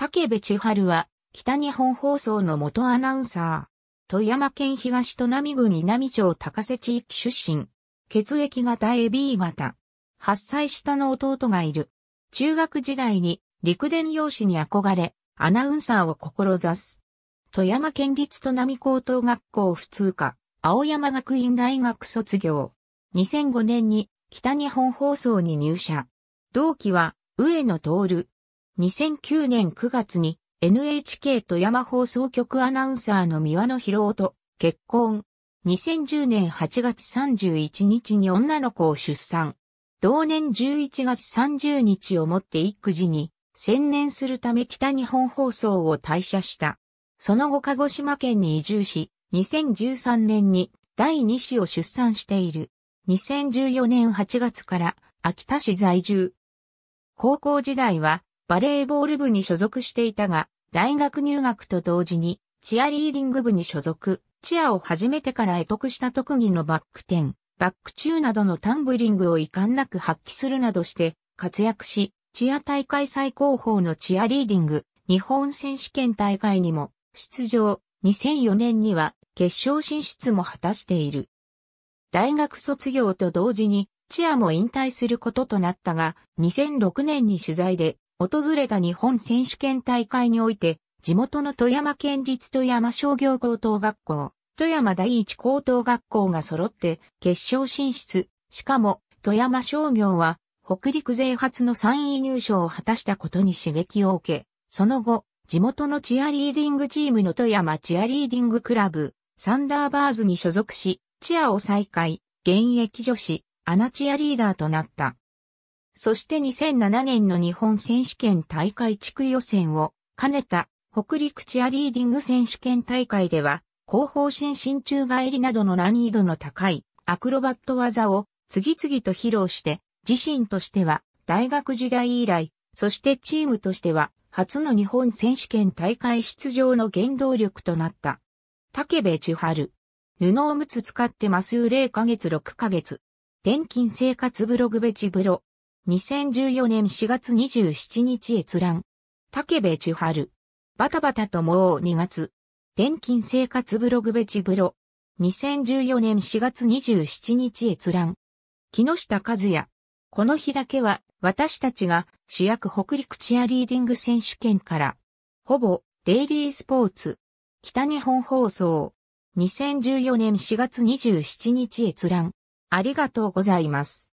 竹部千春は、北日本放送の元アナウンサー。富山県東都南郡南町高瀬地域出身。血液型 AB 型。8歳下の弟がいる。中学時代に陸伝用紙に憧れ、アナウンサーを志す。富山県立都南高等学校普通科、青山学院大学卒業。2005年に北日本放送に入社。同期は、上野徹、2009年9月に NHK 富山放送局アナウンサーの三輪野博夫と結婚。2010年8月31日に女の子を出産。同年11月30日をもって育児に専念するため北日本放送を退社した。その後鹿児島県に移住し、2013年に第2子を出産している。2014年8月から秋田市在住。高校時代はバレーボール部に所属していたが、大学入学と同時に、チアリーディング部に所属、チアを始めてから得得した特技のバック転、バック中などのタンブリングを遺憾なく発揮するなどして活躍し、チア大会最高峰のチアリーディング、日本選手権大会にも出場、2004年には決勝進出も果たしている。大学卒業と同時に、チアも引退することとなったが、2006年に取材で、訪れた日本選手権大会において、地元の富山県立富山商業高等学校、富山第一高等学校が揃って決勝進出。しかも、富山商業は北陸勢初の3位入賞を果たしたことに刺激を受け、その後、地元のチアリーディングチームの富山チアリーディングクラブ、サンダーバーズに所属し、チアを再開、現役女子、アナチアリーダーとなった。そして2007年の日本選手権大会地区予選を兼ねた北陸チアリーディング選手権大会では、後方心身中返りなどの難易度の高いアクロバット技を次々と披露して、自身としては大学時代以来、そしてチームとしては初の日本選手権大会出場の原動力となった。竹部千春。布おむつ使ってます。0ヶ月6ヶ月。転勤生活ブログベチブロ。2014年4月27日閲覧。竹部千春。バタバタともう2月。錬金生活ブログベチブロ。2014年4月27日閲覧。木下和也。この日だけは私たちが主役北陸チアリーディング選手権から、ほぼデイリースポーツ、北日本放送、2014年4月27日閲覧。ありがとうございます。